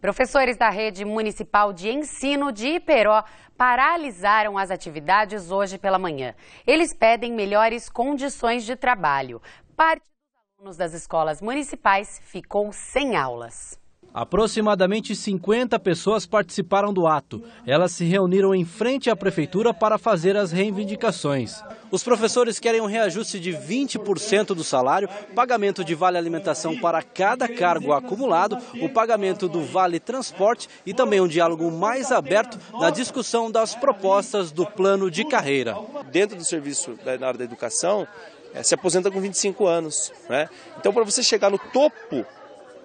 Professores da Rede Municipal de Ensino de Iperó paralisaram as atividades hoje pela manhã. Eles pedem melhores condições de trabalho. Parte dos alunos das escolas municipais ficou sem aulas. Aproximadamente 50 pessoas participaram do ato. Elas se reuniram em frente à prefeitura para fazer as reivindicações. Os professores querem um reajuste de 20% do salário, pagamento de vale alimentação para cada cargo acumulado, o pagamento do vale transporte e também um diálogo mais aberto na discussão das propostas do plano de carreira. Dentro do serviço na área da educação, eh, se aposenta com 25 anos. Né? Então, para você chegar no topo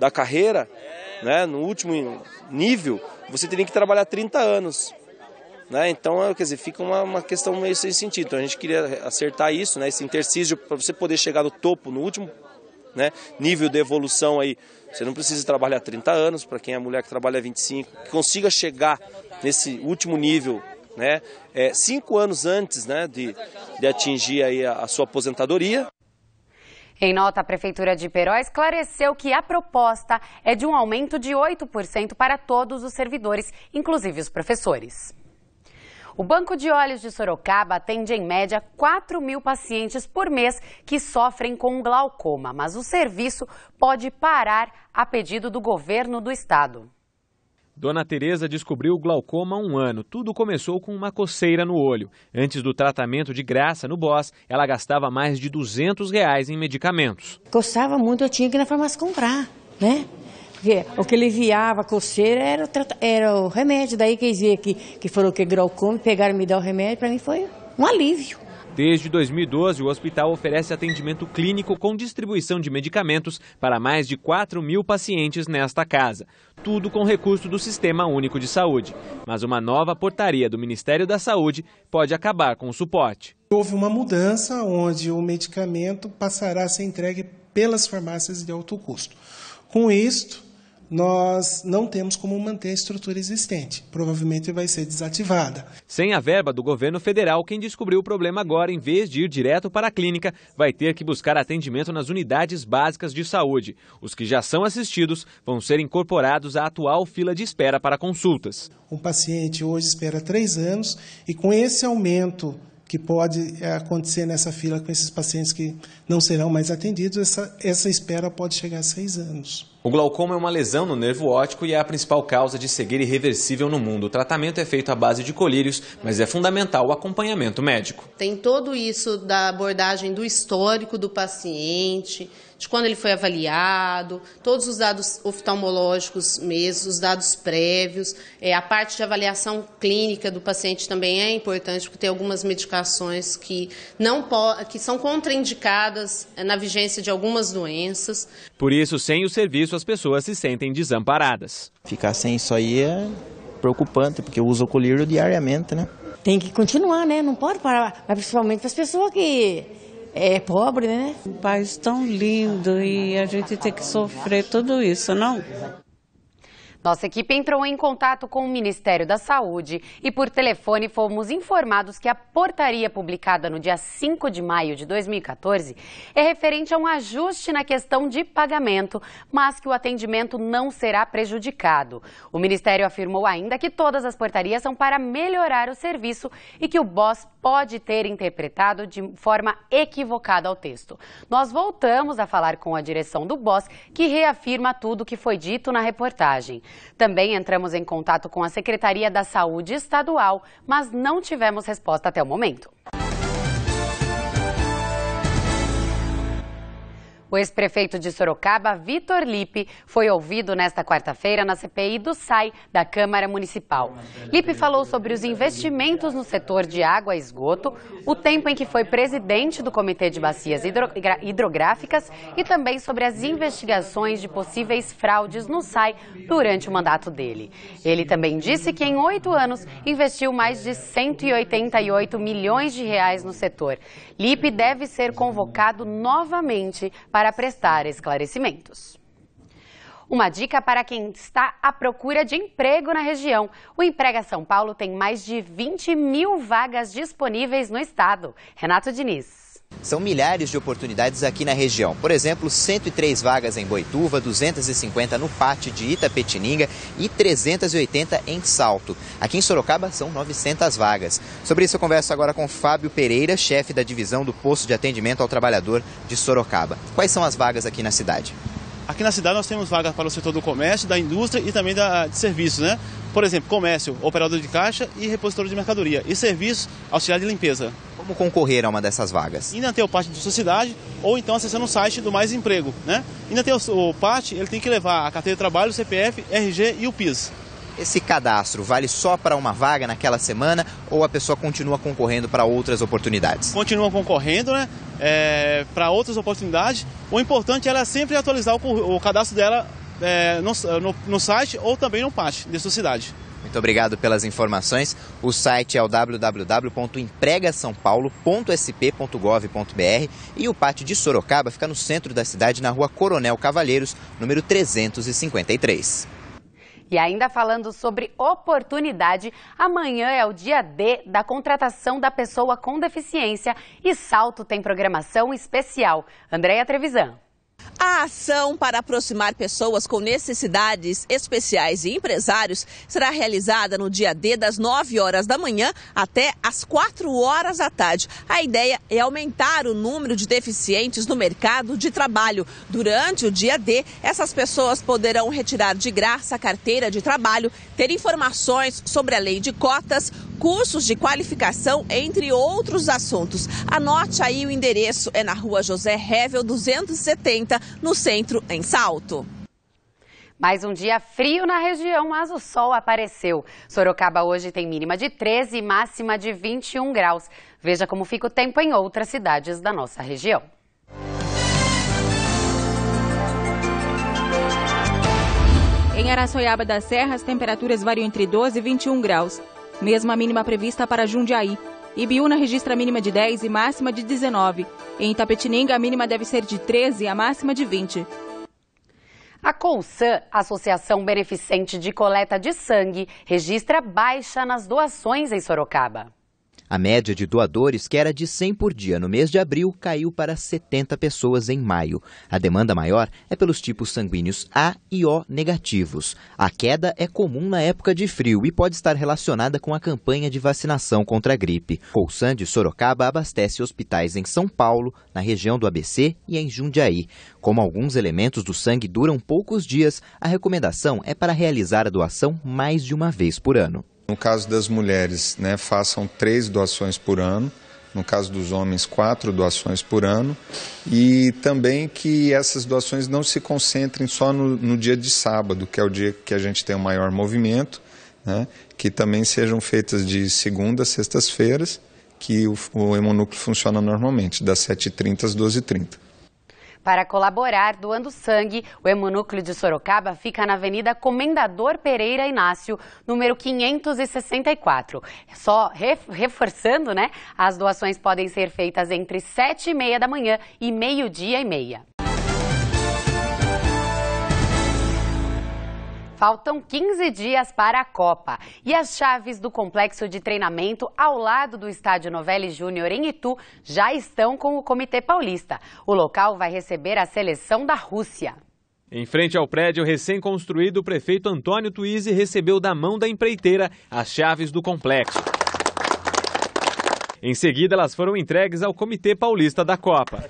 da carreira, né, no último nível, você teria que trabalhar 30 anos. Né? Então, é, quer dizer, fica uma, uma questão meio sem sentido. Então, a gente queria acertar isso, né? esse intercício, para você poder chegar no topo, no último né? nível de evolução aí. Você não precisa trabalhar 30 anos, para quem é mulher que trabalha 25, que consiga chegar nesse último nível, né? É, cinco anos antes né, de, de atingir aí a, a sua aposentadoria. Em nota, a Prefeitura de Iperó esclareceu que a proposta é de um aumento de 8% para todos os servidores, inclusive os professores. O Banco de Olhos de Sorocaba atende em média 4 mil pacientes por mês que sofrem com glaucoma, mas o serviço pode parar a pedido do governo do estado. Dona Teresa descobriu glaucoma há um ano. Tudo começou com uma coceira no olho. Antes do tratamento de graça no Boss, ela gastava mais de 200 reais em medicamentos. Coçava muito, eu tinha que ir na farmácia comprar, né? Porque o que aliviava a coceira era o, era o remédio. Daí que dizer que, que o que glaucoma, pegaram e me dar o remédio, para mim foi um alívio. Desde 2012, o hospital oferece atendimento clínico com distribuição de medicamentos para mais de 4 mil pacientes nesta casa. Tudo com recurso do Sistema Único de Saúde. Mas uma nova portaria do Ministério da Saúde pode acabar com o suporte. Houve uma mudança onde o medicamento passará a ser entregue pelas farmácias de alto custo. Com isto, nós não temos como manter a estrutura existente. Provavelmente vai ser desativada. Sem a verba do governo federal, quem descobriu o problema agora, em vez de ir direto para a clínica, vai ter que buscar atendimento nas unidades básicas de saúde. Os que já são assistidos vão ser incorporados à atual fila de espera para consultas. Um paciente hoje espera três anos e com esse aumento que pode é, acontecer nessa fila com esses pacientes que não serão mais atendidos, essa, essa espera pode chegar a seis anos. O glaucoma é uma lesão no nervo óptico e é a principal causa de cegueira irreversível no mundo. O tratamento é feito à base de colírios, mas é fundamental o acompanhamento médico. Tem todo isso da abordagem do histórico do paciente, de quando ele foi avaliado, todos os dados oftalmológicos mesmo, os dados prévios, é, a parte de avaliação clínica do paciente também é importante, porque tem algumas medicações que, não que são contraindicadas é, na vigência de algumas doenças. Por isso, sem o serviço, as pessoas se sentem desamparadas. Ficar sem isso aí é preocupante, porque eu uso o colírio diariamente, né? Tem que continuar, né? Não pode parar, mas principalmente para as pessoas que é pobre, né? Um país tão lindo e a gente tem que sofrer tudo isso, não? Nossa equipe entrou em contato com o Ministério da Saúde e por telefone fomos informados que a portaria publicada no dia 5 de maio de 2014 é referente a um ajuste na questão de pagamento, mas que o atendimento não será prejudicado. O Ministério afirmou ainda que todas as portarias são para melhorar o serviço e que o BOS pode ter interpretado de forma equivocada ao texto. Nós voltamos a falar com a direção do BOS, que reafirma tudo o que foi dito na reportagem. Também entramos em contato com a Secretaria da Saúde Estadual, mas não tivemos resposta até o momento. O ex-prefeito de Sorocaba, Vitor Lipe, foi ouvido nesta quarta-feira na CPI do SAI da Câmara Municipal. Lipe falou sobre os investimentos no setor de água e esgoto, o tempo em que foi presidente do Comitê de Bacias Hidro... Hidrográficas e também sobre as investigações de possíveis fraudes no SAI durante o mandato dele. Ele também disse que em oito anos investiu mais de 188 milhões de reais no setor. Lipe deve ser convocado novamente para para prestar esclarecimentos. Uma dica para quem está à procura de emprego na região. O Emprega São Paulo tem mais de 20 mil vagas disponíveis no estado. Renato Diniz. São milhares de oportunidades aqui na região. Por exemplo, 103 vagas em Boituva, 250 no Pate de Itapetininga e 380 em Salto. Aqui em Sorocaba são 900 vagas. Sobre isso eu converso agora com Fábio Pereira, chefe da divisão do Posto de Atendimento ao Trabalhador de Sorocaba. Quais são as vagas aqui na cidade? Aqui na cidade nós temos vagas para o setor do comércio, da indústria e também da, de serviços, né? Por exemplo, comércio, operador de caixa e repositor de mercadoria. E serviços, auxiliar de limpeza como concorrer a uma dessas vagas? Ainda tem o PAT da sua cidade ou então acessando o site do Mais Emprego. Né? Ainda tem o, o PAT, ele tem que levar a carteira de trabalho, o CPF, RG e o PIS. Esse cadastro vale só para uma vaga naquela semana ou a pessoa continua concorrendo para outras oportunidades? Continua concorrendo, né? É, para outras oportunidades. O importante é ela sempre atualizar o, o cadastro dela é, no, no, no, site ou também no PAT de sua cidade. Muito obrigado pelas informações. O site é o www.empregasaopaulo.sp.gov.br e o pátio de Sorocaba fica no centro da cidade, na rua Coronel Cavalheiros, número 353. E ainda falando sobre oportunidade, amanhã é o dia D da contratação da pessoa com deficiência e Salto tem programação especial. Andréia Trevisan. A ação para aproximar pessoas com necessidades especiais e empresários será realizada no dia D das 9 horas da manhã até às 4 horas da tarde. A ideia é aumentar o número de deficientes no mercado de trabalho. Durante o dia D, essas pessoas poderão retirar de graça a carteira de trabalho, ter informações sobre a lei de cotas, cursos de qualificação, entre outros assuntos. Anote aí o endereço, é na rua José Revel 270, no centro, em Salto. Mais um dia frio na região, mas o sol apareceu. Sorocaba hoje tem mínima de 13 e máxima de 21 graus. Veja como fica o tempo em outras cidades da nossa região. Em Araçoiaba das Serras, temperaturas variam entre 12 e 21 graus mesma mínima prevista para Jundiaí. Ibiúna registra mínima de 10 e máxima de 19. Em Tapetininga a mínima deve ser de 13 e a máxima de 20. A Consan, Associação Beneficente de Coleta de Sangue, registra baixa nas doações em Sorocaba. A média de doadores, que era de 100 por dia no mês de abril, caiu para 70 pessoas em maio. A demanda maior é pelos tipos sanguíneos A e O negativos. A queda é comum na época de frio e pode estar relacionada com a campanha de vacinação contra a gripe. Colsan de Sorocaba abastece hospitais em São Paulo, na região do ABC e em Jundiaí. Como alguns elementos do sangue duram poucos dias, a recomendação é para realizar a doação mais de uma vez por ano. No caso das mulheres, né, façam três doações por ano, no caso dos homens, quatro doações por ano, e também que essas doações não se concentrem só no, no dia de sábado, que é o dia que a gente tem o maior movimento, né, que também sejam feitas de segunda a sextas-feiras, que o, o hemonúcleo funciona normalmente, das 7h30 às 12h30. Para colaborar doando sangue, o Hemonúcleo de Sorocaba fica na Avenida Comendador Pereira Inácio, número 564. Só reforçando, né? As doações podem ser feitas entre 7 e meia da manhã e meio-dia e meia. Faltam 15 dias para a Copa. E as chaves do complexo de treinamento ao lado do Estádio Novelli Júnior em Itu já estão com o Comitê Paulista. O local vai receber a seleção da Rússia. Em frente ao prédio recém-construído, o prefeito Antônio Tuise recebeu da mão da empreiteira as chaves do complexo. Em seguida, elas foram entregues ao Comitê Paulista da Copa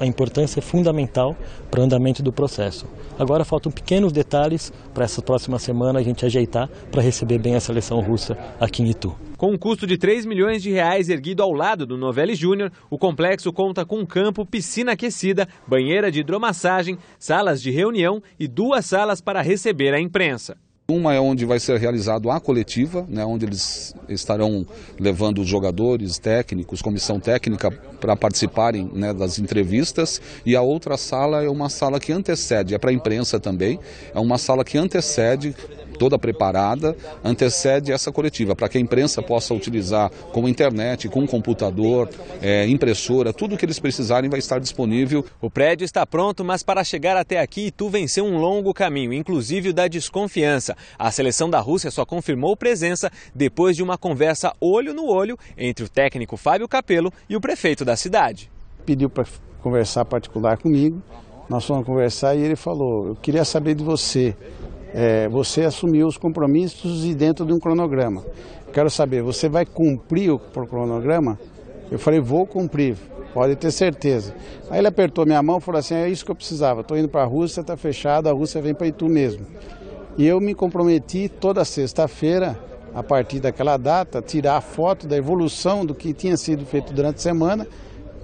a importância fundamental para o andamento do processo. Agora faltam pequenos detalhes para essa próxima semana a gente ajeitar para receber bem a seleção russa aqui em Itu. Com um custo de 3 milhões de reais erguido ao lado do Novelli Júnior, o complexo conta com campo, piscina aquecida, banheira de hidromassagem, salas de reunião e duas salas para receber a imprensa. Uma é onde vai ser realizado a coletiva, né, onde eles estarão levando os jogadores, técnicos, comissão técnica para participarem né, das entrevistas. E a outra sala é uma sala que antecede, é para a imprensa também, é uma sala que antecede toda preparada, antecede essa coletiva, para que a imprensa possa utilizar com internet, com computador, é, impressora, tudo o que eles precisarem vai estar disponível. O prédio está pronto, mas para chegar até aqui, tu venceu um longo caminho, inclusive o da desconfiança. A seleção da Rússia só confirmou presença depois de uma conversa olho no olho entre o técnico Fábio Capello e o prefeito da cidade. Pediu para conversar particular comigo, nós fomos conversar e ele falou: Eu queria saber de você, é, você assumiu os compromissos e dentro de um cronograma. Quero saber, você vai cumprir o cronograma? Eu falei, vou cumprir, pode ter certeza. Aí ele apertou minha mão e falou assim, é isso que eu precisava, estou indo para a Rússia, está fechado, a Rússia vem para Itu mesmo. E eu me comprometi toda sexta-feira, a partir daquela data, tirar a foto da evolução do que tinha sido feito durante a semana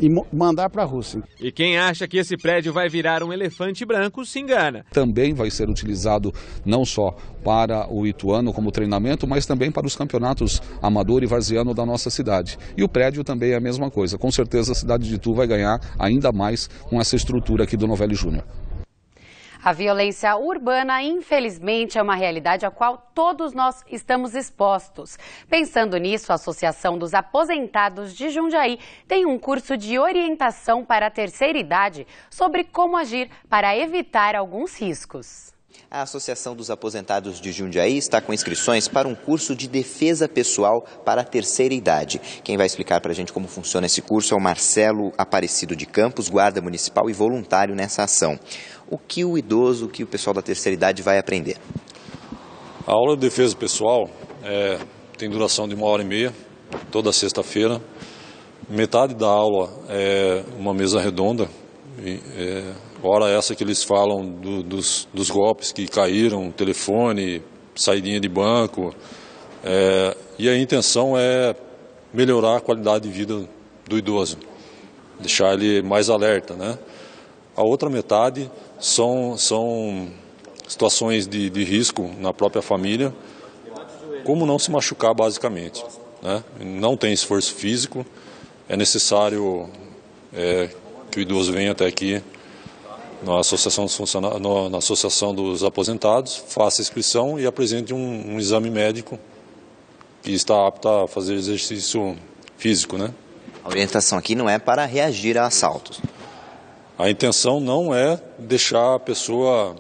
e mandar para a Rússia. E quem acha que esse prédio vai virar um elefante branco se engana. Também vai ser utilizado não só para o Ituano como treinamento, mas também para os campeonatos amador e vaziano da nossa cidade. E o prédio também é a mesma coisa. Com certeza a cidade de Itu vai ganhar ainda mais com essa estrutura aqui do Novelli Júnior. A violência urbana, infelizmente, é uma realidade à qual todos nós estamos expostos. Pensando nisso, a Associação dos Aposentados de Jundiaí tem um curso de orientação para a terceira idade sobre como agir para evitar alguns riscos. A Associação dos Aposentados de Jundiaí está com inscrições para um curso de defesa pessoal para a terceira idade. Quem vai explicar para a gente como funciona esse curso é o Marcelo Aparecido de Campos, guarda municipal e voluntário nessa ação o que o idoso, o que o pessoal da terceira idade vai aprender? A aula de defesa pessoal é, tem duração de uma hora e meia, toda sexta-feira. Metade da aula é uma mesa redonda, e, é, hora essa que eles falam do, dos, dos, golpes que caíram, telefone, saída de banco. É, e a intenção é melhorar a qualidade de vida do idoso, deixar ele mais alerta, né? A outra metade são, são situações de, de risco na própria família, como não se machucar basicamente. Né? Não tem esforço físico, é necessário é, que o idoso venha até aqui na associação, dos na associação dos Aposentados, faça inscrição e apresente um, um exame médico que está apto a fazer exercício físico. Né? A orientação aqui não é para reagir a assaltos. A intenção não é deixar a pessoa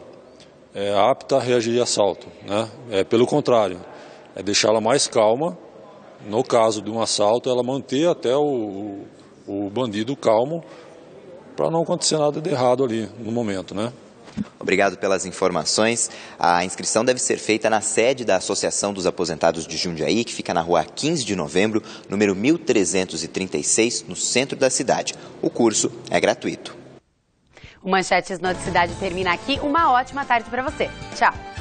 é, apta a reagir a assalto, né? É pelo contrário, é deixá-la mais calma. No caso de um assalto, ela manter até o, o bandido calmo para não acontecer nada de errado ali no momento, né? Obrigado pelas informações. A inscrição deve ser feita na sede da Associação dos Aposentados de Jundiaí, que fica na rua 15 de novembro, número 1336, no centro da cidade. O curso é gratuito. O Manchetes Noticidade termina aqui. Uma ótima tarde para você. Tchau.